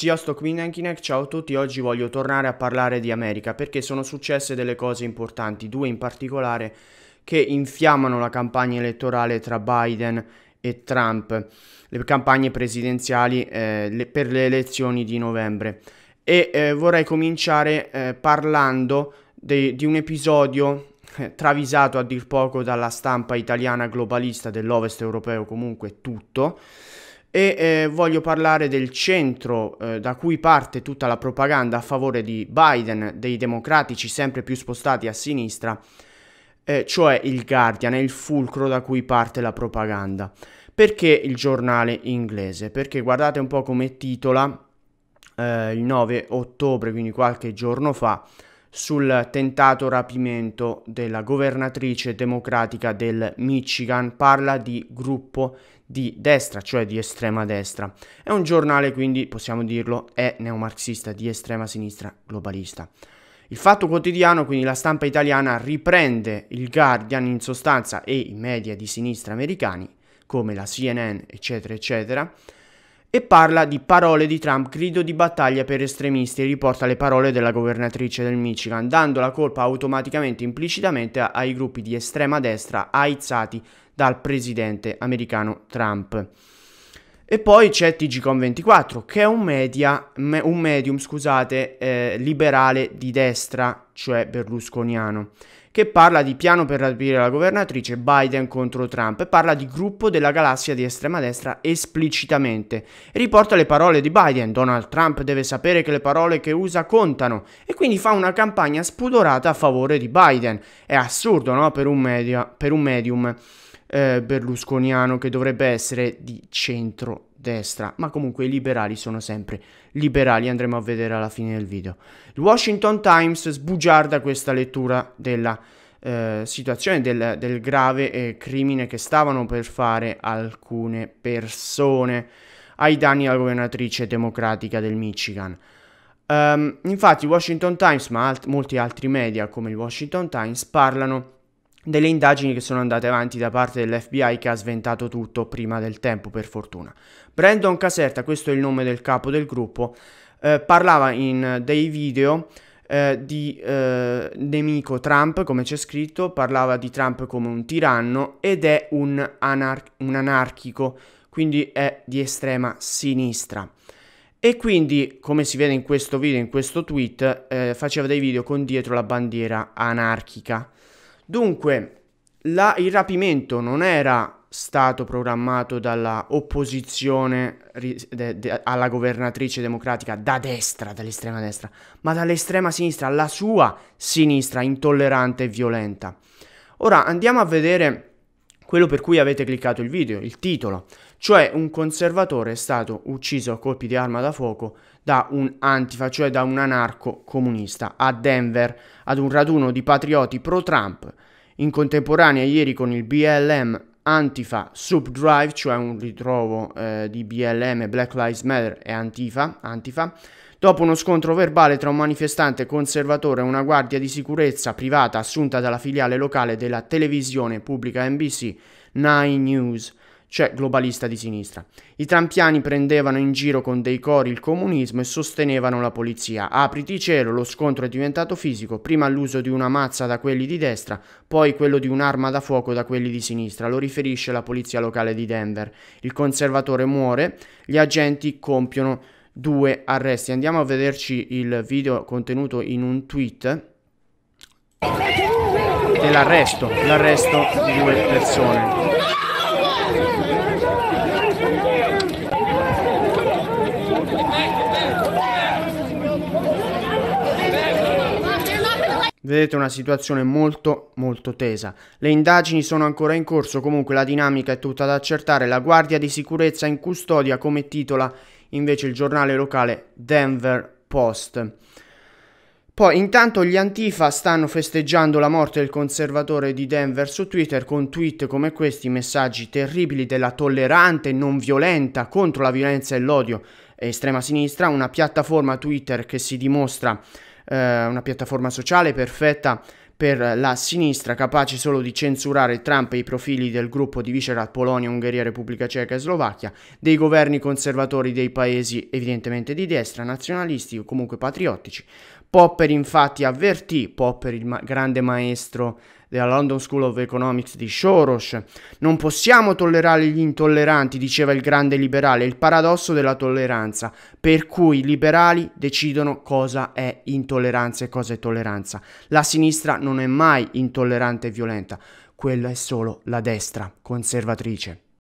Sziasztok mindenkinek, ciao a tutti, oggi voglio tornare a parlare di America perché sono successe delle cose importanti, due in particolare che infiammano la campagna elettorale tra Biden e Trump, le campagne presidenziali eh, le, per le elezioni di novembre. E eh, vorrei cominciare eh, parlando de, di un episodio eh, travisato a dir poco dalla stampa italiana globalista dell'Ovest europeo, comunque tutto e eh, voglio parlare del centro eh, da cui parte tutta la propaganda a favore di Biden, dei democratici sempre più spostati a sinistra, eh, cioè il Guardian, è il fulcro da cui parte la propaganda. Perché il giornale inglese? Perché guardate un po' come titola eh, il 9 ottobre, quindi qualche giorno fa, sul tentato rapimento della governatrice democratica del Michigan, parla di gruppo di destra, cioè di estrema destra. È un giornale, quindi possiamo dirlo, è neomarxista di estrema sinistra globalista. Il Fatto Quotidiano, quindi la stampa italiana, riprende il Guardian in sostanza e i media di sinistra americani, come la CNN, eccetera, eccetera, e parla di parole di Trump, grido di battaglia per estremisti e riporta le parole della governatrice del Michigan, dando la colpa automaticamente implicitamente ai gruppi di estrema destra aizzati dal presidente americano Trump. E poi c'è TGCOM24, che è un, media, me, un medium scusate, eh, liberale di destra, cioè berlusconiano, che parla di piano per rapire la governatrice Biden contro Trump e parla di gruppo della galassia di estrema destra esplicitamente. riporta le parole di Biden, Donald Trump deve sapere che le parole che usa contano e quindi fa una campagna spudorata a favore di Biden. È assurdo, no? Per un, media, per un medium eh, berlusconiano che dovrebbe essere di centro-destra, ma comunque i liberali sono sempre liberali, andremo a vedere alla fine del video. Il Washington Times sbugiarda questa lettura della eh, situazione del, del grave eh, crimine che stavano per fare alcune persone ai danni della governatrice democratica del Michigan. Um, infatti, Washington Times, ma alt molti altri media come il Washington Times, parlano delle indagini che sono andate avanti da parte dell'FBI che ha sventato tutto prima del tempo per fortuna. Brandon Caserta, questo è il nome del capo del gruppo, eh, parlava in eh, dei video eh, di eh, nemico Trump, come c'è scritto, parlava di Trump come un tiranno ed è un, anar- un anarchico, quindi è di estrema sinistra. E quindi, come si vede in questo video, in questo tweet, eh, faceva dei video con dietro la bandiera anarchica. Dunque, la, il rapimento non era stato programmato dalla opposizione de, de, alla governatrice democratica da destra, dall'estrema destra, ma dall'estrema sinistra, la sua sinistra intollerante e violenta. Ora andiamo a vedere quello per cui avete cliccato il video, il titolo, cioè un conservatore è stato ucciso a colpi di arma da fuoco da un antifa, cioè da un anarco comunista a Denver ad un raduno di patrioti pro-Trump. In contemporanea ieri con il BLM Antifa Subdrive, cioè un ritrovo eh, di BLM Black Lives Matter e Antifa, Antifa Dopo uno scontro verbale tra un manifestante conservatore e una guardia di sicurezza privata assunta dalla filiale locale della televisione pubblica NBC, Nine News, cioè globalista di sinistra. I trampiani prendevano in giro con dei cori il comunismo e sostenevano la polizia. Apriti cielo, lo scontro è diventato fisico, prima l'uso di una mazza da quelli di destra, poi quello di un'arma da fuoco da quelli di sinistra, lo riferisce la polizia locale di Denver. Il conservatore muore, gli agenti compiono due arresti. Andiamo a vederci il video contenuto in un tweet dell'arresto, l'arresto di due persone. Vedete una situazione molto molto tesa. Le indagini sono ancora in corso, comunque la dinamica è tutta da accertare. La Guardia di Sicurezza in custodia, come titola invece il giornale locale Denver Post. Poi intanto gli Antifa stanno festeggiando la morte del conservatore di Denver su Twitter con tweet come questi, messaggi terribili della tollerante, non violenta, contro la violenza e l'odio estrema sinistra, una piattaforma Twitter che si dimostra eh, una piattaforma sociale perfetta per la sinistra capace solo di censurare Trump e i profili del gruppo di Visegrad, Polonia, Ungheria, Repubblica Ceca e Slovacchia, dei governi conservatori dei paesi evidentemente di destra, nazionalisti o comunque patriottici, Popper infatti avvertì, Popper il ma- grande maestro della London School of Economics di Soros, non possiamo tollerare gli intolleranti, diceva il grande liberale, il paradosso della tolleranza, per cui i liberali decidono cosa è intolleranza e cosa è tolleranza. La sinistra non è mai intollerante e violenta, quella è solo la destra conservatrice.